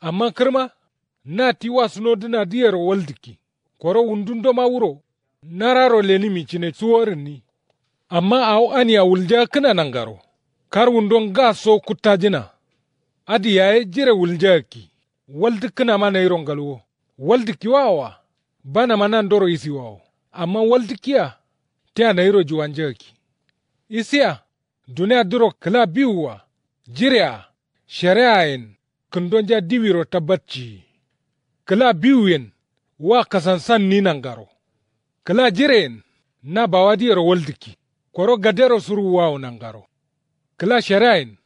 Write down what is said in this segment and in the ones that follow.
amma kirma na wasuno dina diyero waldiki koro wundundo ma wuro nararo leni micine suworinni amma awo ani a wulja kina nangaro kar wundon ga so kuttajina adi yaye jire wulja ki waldi kina ma nairongalwo waldi kiwawa bana manan doro isi wawo amma waldi kiya te a nairo juwanja isiya duniya duro kila biwa jirea shereain kundonja diwiro tabbatci biyu biwin wa kasansan ni nangaro kila jiren na bawadiyero woldiki koro gadero suru wawo nangaro. garo sharain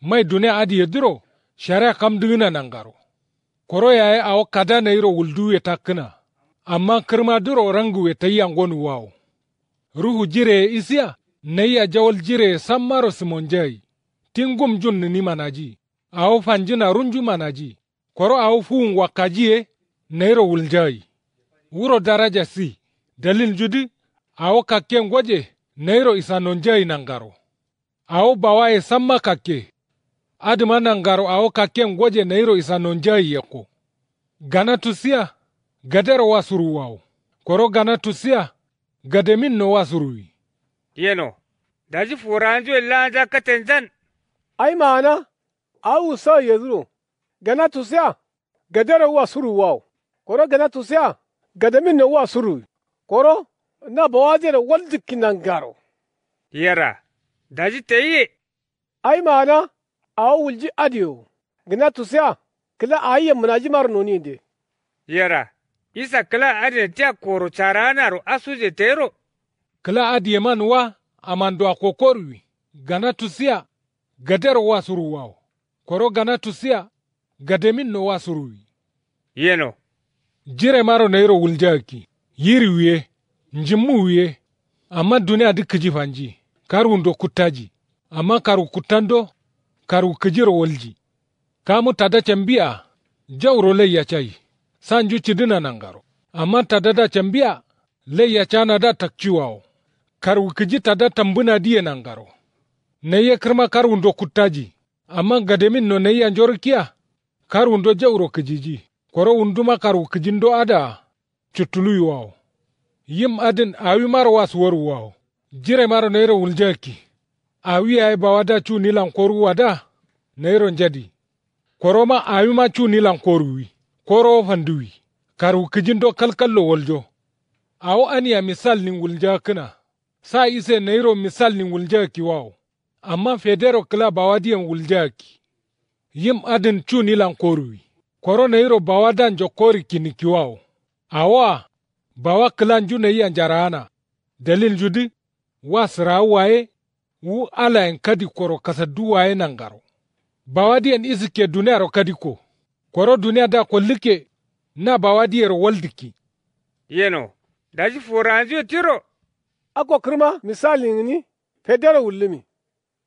mai duniya adi yediro shari'a kam nangaro koro yaye awo kada na iro ya takkina amma kirma duro rangu ta yi angonu ruhu jire isiya na iya jawal jire sammaro simonjai tingum jun ni manaji aw fanjina runju manaji koro aw fuun wakkajiye neyro wuljayi wuro daraja si dalil judi aw kakke ngoje neyro isanonjayi nangaro awo bawaye samma kakke aduma nangaro awo kakke ngoje neyro isanonjayi yekko gana gadero wasuru waw koro gana tusiya gademin no wasuruwi yeno daji furanjo lanja katenzan ai mana au sa yezuro gana tusia gadara wa suru wao koro gana tusia gadami ne wa suru koro na bawadira waldi kinangaro yara daji teye ai mana au wulji adio gana tusia kila ayi munaji noni de yara isa kila ne tia koro ro asuje tero kila adia wa amando akokorwi gana tusia gadara wa suru wao koro gana tusia gademin no wa yeno jire maro na iro wuljaki yiri wiye njimu wiye amma duniya di kiji fanji karu ndo kuttaji amma karu kuttando karu kijiro wolji kamu tada cembiya jawro ya chai sanju chidina nangaro amma tada da le ya chana da takciwawo karu kiji tada tambuna diye nangaro neye kirma karu ndo kuttaji amma gademin no neyi anjor kiya. kar undo jauro kijiji koro unduma kar kijindo ada chutului wao yim adin awi maro was woru wao jire maro neiro uljaki awi ay bawada chu nilan koru wada neiro njadi koro ma awi ma chu nilan wi koro fanduwi kar kijindo kalkallo woljo awo aniya misal nin wulja kina sa ise neiro misal nin wulja ki wao amma federo kla bawadiyen wuljaki yim adin cuni lankorui korona yiro bawadan jokori kinikiwao awa bawa kilan june yi anjarana dalil judi wa sira waye wu ala en kadi koro kasa duwaye nangaro bawadiyen isike duniyaro kadi ko koro duniya da kollike na bawadiyar waldiki yeno daji foranziyo tiro ako krima misali ni federo wullimi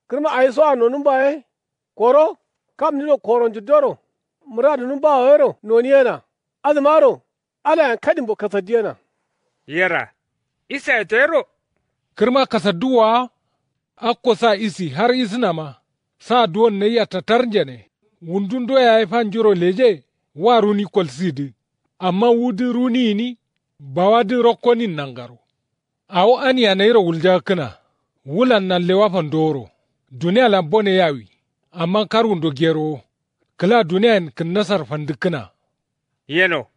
kirma aiso ano numbaye koro kam bo yera isa kasaduwa akko sa isi har isina ma sa duwon ne ya tatarjene wundun do ya fan juro leje wa runi kolsidi amma wudi runi ni rokkonin nangaro awo ani wulan duniya lan bone yawi amma karun dogero gero kala duniyan kin nasar fandikina yeno